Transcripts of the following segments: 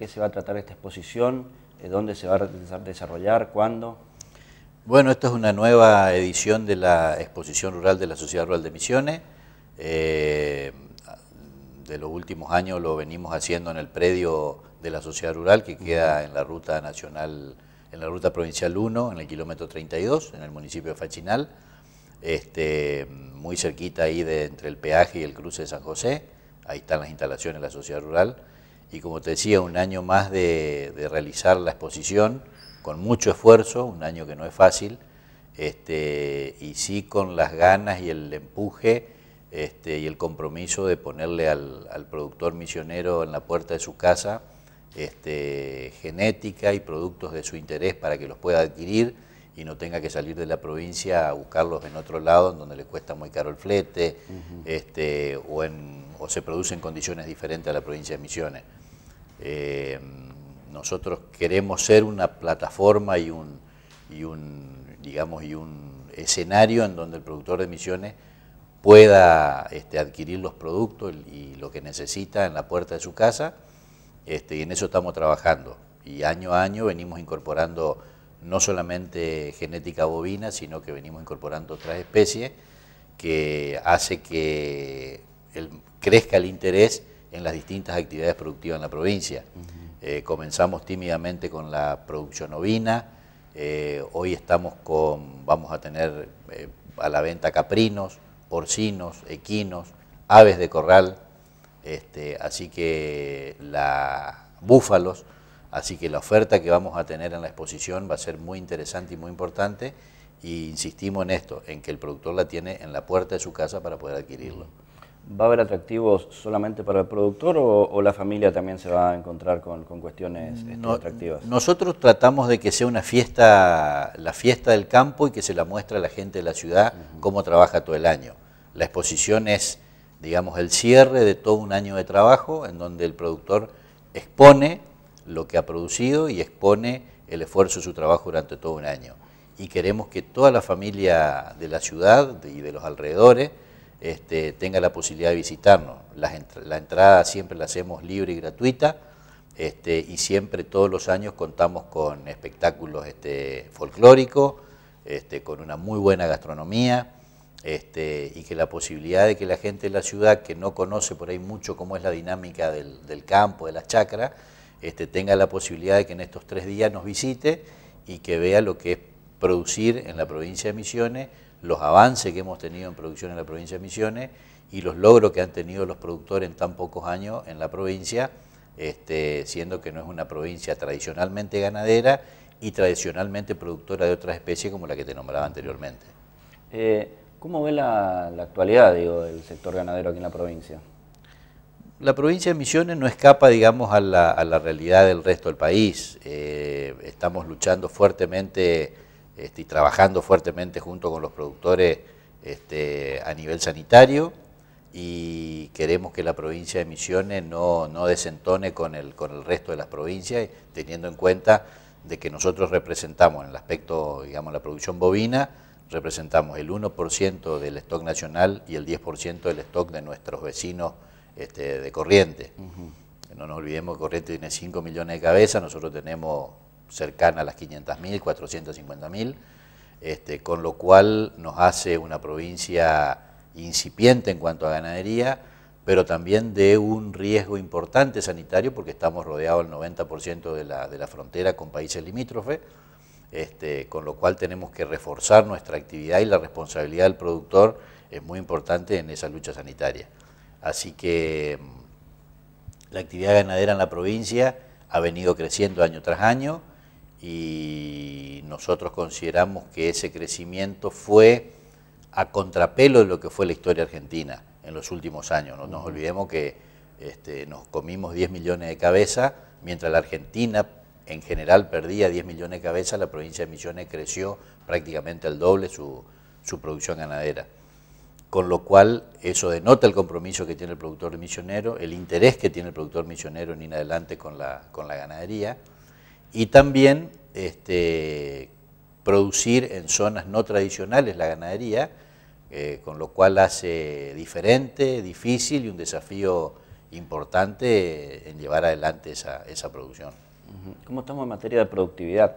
qué se va a tratar esta exposición, eh, dónde se va a desarrollar, cuándo. Bueno, esta es una nueva edición de la exposición rural de la Sociedad Rural de Misiones. Eh, de los últimos años lo venimos haciendo en el predio de la Sociedad Rural que queda en la ruta nacional, en la ruta provincial 1, en el kilómetro 32, en el municipio de Fachinal, este, muy cerquita ahí de entre el peaje y el cruce de San José. Ahí están las instalaciones de la Sociedad Rural y como te decía, un año más de, realizar la exposición con mucho esfuerzo, un año que no es fácil, este, y sí con las ganas y el empuje este, y el compromiso de ponerle al, productor misionero en la puerta de su casa este, genética y productos de su interés para que los pueda adquirir y no tenga que salir de la provincia a buscarlos en otro lado, en donde le cuesta muy caro el flete, o, o se produce en condiciones diferentes a la provincia de Misiones. Eh, nosotros queremos ser una plataforma y un, digamos, y un escenario en donde el productor de emisiones pueda este, adquirir los productos y lo que necesita en la puerta de su casa, este, y en eso estamos trabajando. Y año a año venimos incorporando no solamente genética bovina, sino que venimos incorporando otras especies que hace que crezca el interés en las distintas actividades productivas en la provincia. Eh, comenzamos tímidamente con la producción ovina, eh, hoy estamos con, vamos a tener eh, a la venta caprinos, porcinos, equinos, aves de corral, este, así que la búfalos, así que la oferta que vamos a tener en la exposición va a ser muy interesante y muy importante y insistimos en esto, en que el productor la tiene en la puerta de su casa para poder adquirirlo. ¿Va a haber atractivos solamente para el productor o, la familia también se va a encontrar con, cuestiones este, atractivas? Nosotros tratamos de que sea una fiesta, la fiesta del campo y que se la muestre a la gente de la ciudad cómo trabaja todo el año. La exposición es, digamos, el cierre de todo un año de trabajo en donde el productor expone lo que ha producido y expone el esfuerzo de su trabajo durante todo un año. Y queremos que toda la familia de la ciudad y de los alrededores este, tenga la posibilidad de visitarnos. la entrada siempre la hacemos libre y gratuita este, y siempre todos los años contamos con espectáculos este, folclóricos, con una muy buena gastronomía y que la posibilidad de que la gente de la ciudad que no conoce por ahí mucho cómo es la dinámica del, del campo, de la chacra, tenga la posibilidad de que en estos tres días nos visite y que vea lo que es producir en la provincia de Misiones los avances que hemos tenido en producción en la provincia de Misiones y los logros que han tenido los productores en tan pocos años en la provincia, este, siendo que no es una provincia tradicionalmente ganadera y tradicionalmente productora de otras especies como la que te nombraba anteriormente. Eh, ¿Cómo ve la, actualidad digo, del sector ganadero aquí en la provincia? La provincia de Misiones no escapa, digamos, a la, realidad del resto del país. Eh, estamos luchando fuertemente este, y trabajando fuertemente junto con los productores este, a nivel sanitario y queremos que la provincia de Misiones no, desentone con el, con el resto de las provincias, teniendo en cuenta de que nosotros representamos en el aspecto, digamos, la producción bovina, representamos el 1% del stock nacional y el 10% del stock de nuestros vecinos este, de Corriente. No nos olvidemos que Corriente tiene 5 millones de cabezas, nosotros tenemos cercana a las 500.000, 450.000, este, con lo cual nos hace una provincia incipiente en cuanto a ganadería, pero también de un riesgo importante sanitario porque estamos rodeados al 90% de la, de la, frontera con países limítrofes, este, con lo cual tenemos que reforzar nuestra actividad y la responsabilidad del productor es muy importante en esa lucha sanitaria. Así que mm, la actividad ganadera en la provincia ha venido creciendo año tras año, y nosotros consideramos que ese crecimiento fue a contrapelo de lo que fue la historia argentina en los últimos años. No nos olvidemos que este, nos comimos 10 millones de cabezas, mientras la Argentina en general perdía 10 millones de cabezas, la provincia de Misiones creció prácticamente al doble su, producción ganadera. Con lo cual, eso denota el compromiso que tiene el productor misionero, el interés que tiene el productor misionero en ir adelante con la, con la ganadería y también este, producir en zonas no tradicionales la ganadería, eh, con lo cual hace diferente, difícil y un desafío importante en llevar adelante esa, producción. ¿Cómo estamos en materia de productividad?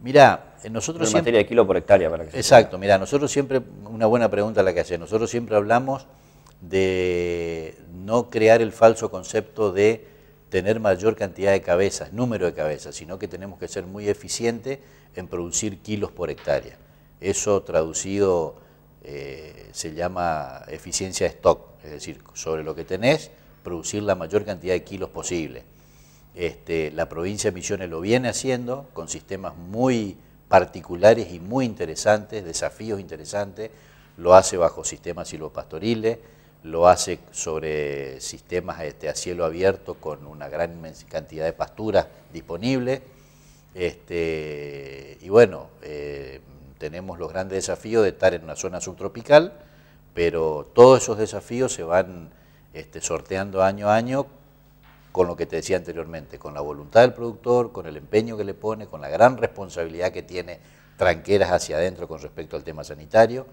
Mira, eh, nosotros... En materia de kilo por hectárea, para que Exacto, mira, nosotros siempre, una buena pregunta la que hace, nosotros siempre hablamos de no crear el falso concepto de tener mayor cantidad de cabezas, número de cabezas, sino que tenemos que ser muy eficientes en producir kilos por hectárea. Eso traducido eh, se llama eficiencia de stock, es decir, sobre lo que tenés, producir la mayor cantidad de kilos posible. Este, la provincia de Misiones lo viene haciendo con sistemas muy particulares y muy interesantes, desafíos interesantes, lo hace bajo sistemas silvopastoriles, lo hace sobre sistemas este, a cielo abierto con una gran cantidad de pasturas disponibles. Este, y bueno, eh, tenemos los grandes desafíos de estar en una zona subtropical, pero todos esos desafíos se van este, sorteando año a año con lo que te decía anteriormente, con la voluntad del productor, con el empeño que le pone, con la gran responsabilidad que tiene tranqueras hacia adentro con respecto al tema sanitario.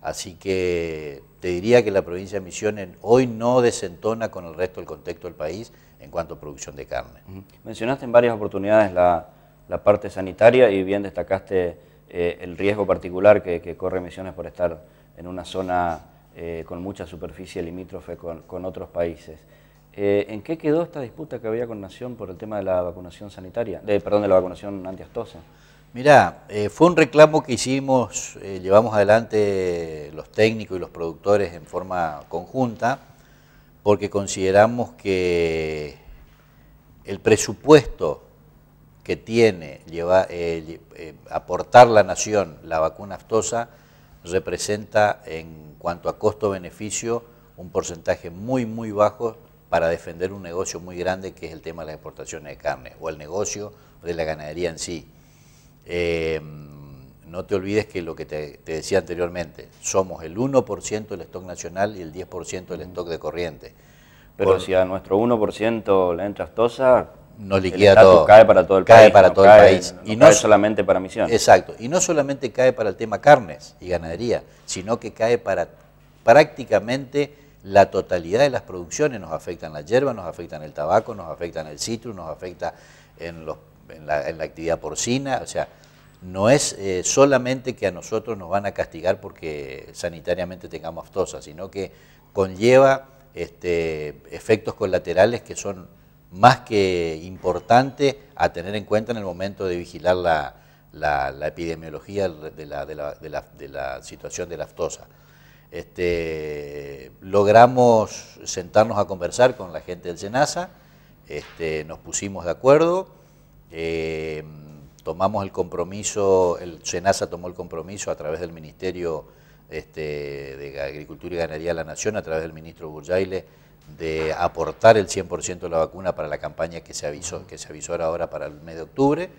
Así que te diría que la provincia de Misiones hoy no desentona con el resto del contexto del país en cuanto a producción de carne. Mencionaste en varias oportunidades la, parte sanitaria y bien destacaste eh, el riesgo particular que, corre Misiones por estar en una zona eh, con mucha superficie limítrofe con, otros países. Eh, ¿En qué quedó esta disputa que había con Nación por el tema de la vacunación sanitaria, perdón, de la vacunación antiastosa? Mirá, eh, fue un reclamo que hicimos, eh, llevamos adelante los técnicos y los productores en forma conjunta, porque consideramos que el presupuesto que tiene eh, aportar la nación la vacuna aftosa representa en cuanto a costo-beneficio un porcentaje muy, muy bajo para defender un negocio muy grande que es el tema de las exportaciones de carne o el negocio de la ganadería en sí. Eh, no te olvides que lo que te, decía anteriormente, somos el 1% del stock nacional y el 10% del stock de corriente. Pero si a nuestro 1% le entras tosa, no liquida todo. Cae para todo el cae país. Para no país. y no solamente para Misiones. Exacto. Y no solamente cae para el tema carnes y ganadería, sino que cae para prácticamente la totalidad de las producciones. Nos afectan la hierba, nos afectan el tabaco, nos afectan el citrus, nos afecta en, los, la, en la actividad porcina. O sea, no es eh, solamente que a nosotros nos van a castigar porque sanitariamente tengamos aftosa, sino que conlleva este, efectos colaterales que son más que importantes a tener en cuenta en el momento de vigilar la, epidemiología de la, situación de la aftosa. Este, logramos sentarnos a conversar con la gente del SENASA, este, nos pusimos de acuerdo. Eh, tomamos el compromiso, el SENASA tomó el compromiso a través del Ministerio este, de Agricultura y Ganadería de la Nación, a través del ministro Burjaile, de aportar el 100% de la vacuna para la campaña que se avisó, que se avisó ahora para el mes de octubre,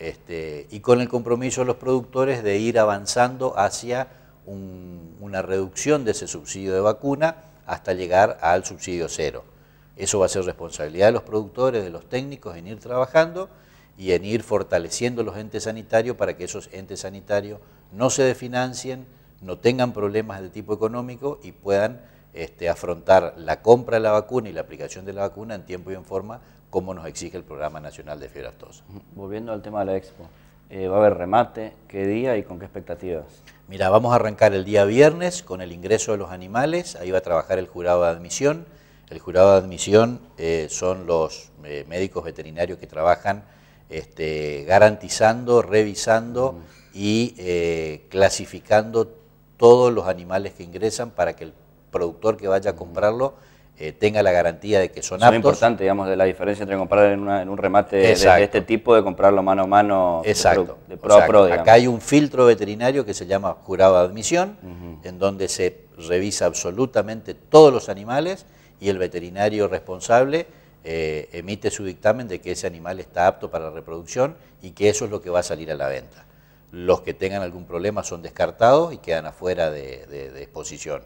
este, y con el compromiso de los productores de ir avanzando hacia una reducción de ese subsidio de vacuna hasta llegar al subsidio cero. Eso va a ser responsabilidad de los productores, de los técnicos en ir trabajando y en ir fortaleciendo los entes sanitarios para que esos entes sanitarios no se desfinancien, no tengan problemas de tipo económico y puedan este, afrontar la compra de la vacuna y la aplicación de la vacuna en tiempo y en forma como nos exige el Programa Nacional de Fiebre Aftosa. Volviendo al tema de la expo, eh, ¿va a haber remate? ¿Qué día y con qué expectativas? Mira, vamos a arrancar el día viernes con el ingreso de los animales, ahí va a trabajar el jurado de admisión. El jurado de admisión eh, son los eh, médicos veterinarios que trabajan este, garantizando, revisando y eh, clasificando todos los animales que ingresan para que el productor que vaya a comprarlo eh, tenga la garantía de que son aptos. Es importante, digamos, de la diferencia entre comprar en, un remate de, este tipo de comprarlo mano a mano. Exacto. De Acá hay un filtro veterinario que se llama jurado de admisión, en donde se revisa absolutamente todos los animales y el veterinario responsable eh, emite su dictamen de que ese animal está apto para la reproducción y que eso es lo que va a salir a la venta. Los que tengan algún problema son descartados y quedan afuera de, de exposición.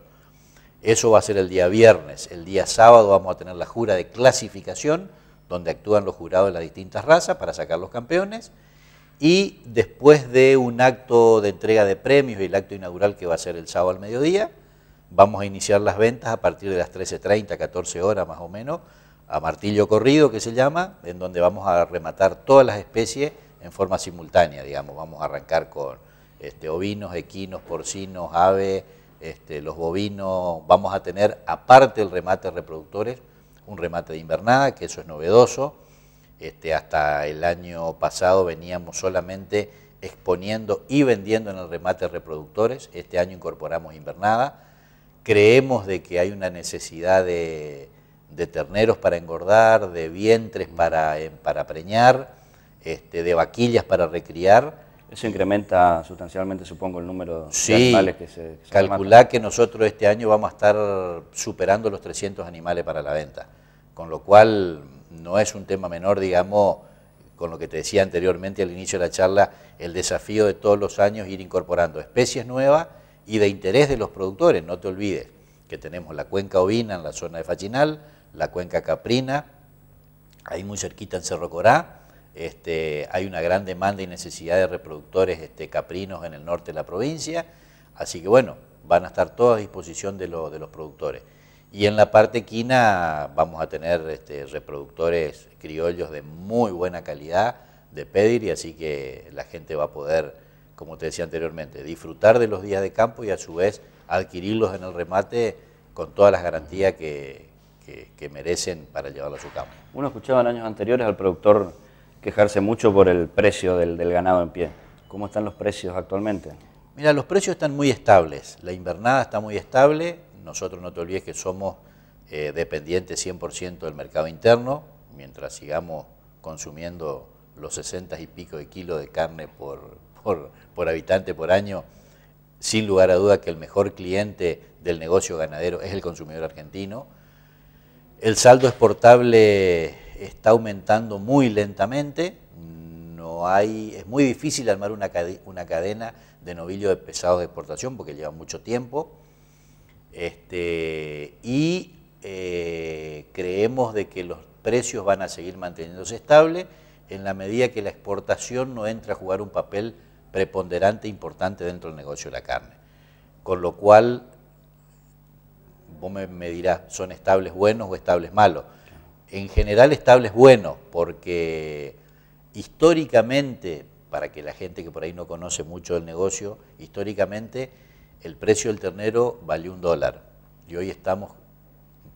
Eso va a ser el día viernes. El día sábado vamos a tener la jura de clasificación, donde actúan los jurados de las distintas razas para sacar los campeones. Y después de un acto de entrega de premios y el acto inaugural que va a ser el sábado al mediodía, vamos a iniciar las ventas a partir de las 13.30, 14 horas más o menos, a martillo corrido, que se llama, en donde vamos a rematar todas las especies en forma simultánea, digamos, vamos a arrancar con este, ovinos, equinos, porcinos, aves, este, los bovinos, vamos a tener, aparte el remate de reproductores, un remate de invernada, que eso es novedoso. Este, hasta el año pasado veníamos solamente exponiendo y vendiendo en el remate de reproductores, este año incorporamos invernada. Creemos de que hay una necesidad de, de terneros para engordar, de vientres para, eh, para preñar, este, de vaquillas para recriar. Eso incrementa sustancialmente, supongo, el número de animales que se, calcula que nosotros este año vamos a estar superando los 300 animales para la venta, con lo cual no es un tema menor, digamos, con lo que te decía anteriormente al inicio de la charla, el desafío de todos los años ir incorporando especies nuevas y de interés de los productores, no te olvides que tenemos la cuenca ovina en la zona de Fachinal, la cuenca caprina, ahí muy cerquita en Cerro Corá. Este, hay una gran demanda y necesidad de reproductores este, caprinos en el norte de la provincia, así que bueno, van a estar todos a disposición de, de los productores. Y en la parte quina vamos a tener este, reproductores criollos de muy buena calidad de pedir, y así que la gente va a poder, como te decía anteriormente, disfrutar de los días de campo y a su vez adquirirlos en el remate con todas las garantías que, que, merecen para llevarlo a su campo. Uno escuchaba en años anteriores al productor quejarse mucho por el precio del, ganado en pie. ¿Cómo están los precios actualmente? Mira, los precios están muy estables. La invernada está muy estable. Nosotros no te olvides que somos eh, dependientes 100% del mercado interno. Mientras sigamos consumiendo los 60 y pico de kilos de carne por habitante por año, sin lugar a duda que el mejor cliente del negocio ganadero es el consumidor argentino. El saldo exportable está aumentando muy lentamente. No hay, es muy difícil armar una, cadena, de novillos de pesados de exportación porque lleva mucho tiempo. Este, y eh, creemos de que los precios van a seguir manteniéndose estables en la medida que la exportación no entra a jugar un papel preponderante e importante dentro del negocio de la carne. Con lo cual vos me, dirás, ¿son estables buenos o estables malos? En general estables buenos, porque históricamente, para que la gente que por ahí no conoce mucho el negocio, históricamente el precio del ternero valió un dólar y hoy estamos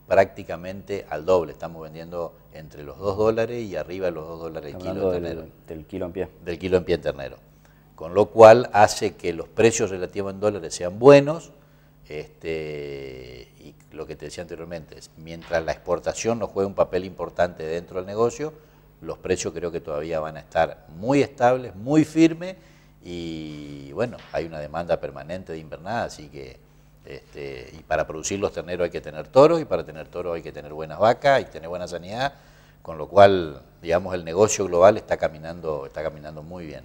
prácticamente al doble, estamos vendiendo entre los dos dólares y arriba los dos dólares el kilo de Del, kilo en pie. Del kilo en pie ternero. Con lo cual hace que los precios relativos en dólares sean buenos, este, y lo que te decía anteriormente, es, mientras la exportación no juegue un papel importante dentro del negocio, los precios creo que todavía van a estar muy estables, muy firmes y bueno, hay una demanda permanente de invernada, así que este, y para producir los terneros hay que tener toros y para tener toros hay que tener buenas vacas, y tener buena sanidad, con lo cual, digamos, el negocio global está caminando, está caminando muy bien.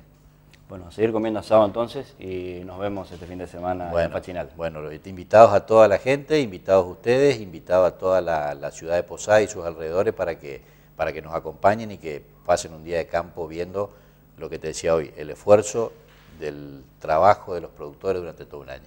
Bueno, seguir comiendo asado entonces y nos vemos este fin de semana en Pachinal. Bueno, invitados a toda la gente, invitados a ustedes, invitados a toda la, ciudad de Posada y sus alrededores para que, para que nos acompañen y que pasen un día de campo viendo lo que te decía hoy, el esfuerzo del trabajo de los productores durante todo un año.